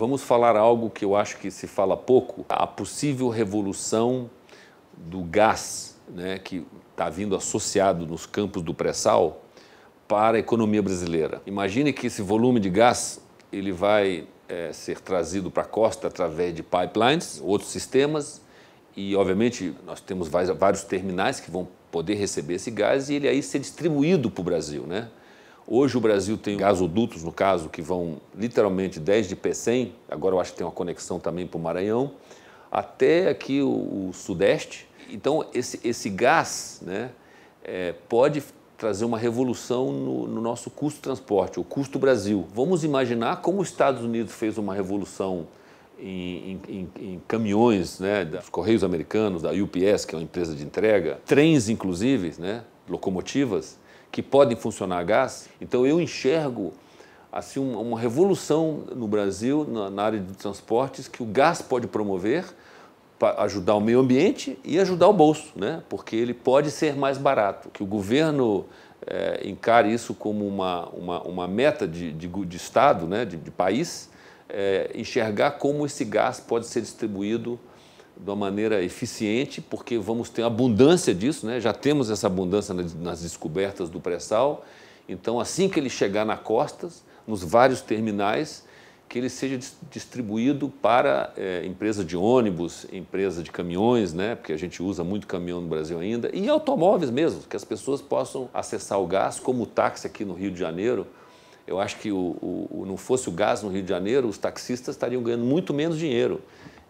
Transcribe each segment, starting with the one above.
Vamos falar algo que eu acho que se fala pouco: a possível revolução do gás, né, que está vindo associado nos campos do pré-sal para a economia brasileira. Imagine que esse volume de gás ele vai é, ser trazido para a costa através de pipelines, outros sistemas, e obviamente nós temos vários terminais que vão poder receber esse gás e ele aí ser distribuído para o Brasil, né? Hoje o Brasil tem gasodutos, no caso, que vão literalmente desde P100, agora eu acho que tem uma conexão também para o Maranhão, até aqui o, o Sudeste. Então, esse, esse gás né, é, pode trazer uma revolução no, no, nosso custo transporte, o custo Brasil. Vamos imaginar como os Estados Unidos fez uma revolução em, em, em caminhões, né, dos Correios Americanos, da UPS, que é uma empresa de entrega, trens, inclusive, né, locomotivas que podem funcionar a gás. Então eu enxergo assim uma revolução no Brasil na, área de transportes que o gás pode promover para ajudar o meio ambiente e ajudar o bolso, né? Porque ele pode ser mais barato. Que o governo é, encare isso como uma, uma, uma meta de, de, de, Estado, né? de, de país, é, enxergar como esse gás pode ser distribuído de uma maneira eficiente, porque vamos ter abundância disso, né? já temos essa abundância nas descobertas do pré-sal. Então, assim que ele chegar na costas, nos vários terminais, que ele seja distribuído para é, empresa de ônibus, empresa de caminhões, né? porque a gente usa muito caminhão no Brasil ainda, e automóveis mesmo, que as pessoas possam acessar o gás, como o táxi aqui no Rio de Janeiro. Eu acho que o, o, o não fosse o gás no Rio de Janeiro, os taxistas estariam ganhando muito menos dinheiro.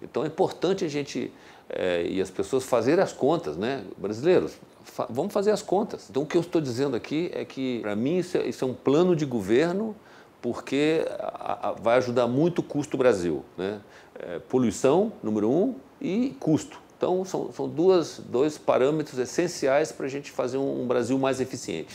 Então é importante a gente é, e as pessoas fazerem as contas, né? Brasileiros, fa vamos fazer as contas. Então o que eu estou dizendo aqui é que, para mim, isso é, isso é, um plano de governo porque a, a, vai ajudar muito o custo do Brasil. Né? É, poluição, número um, e custo. Então são, são duas, dois parâmetros essenciais para a gente fazer um, um Brasil mais eficiente.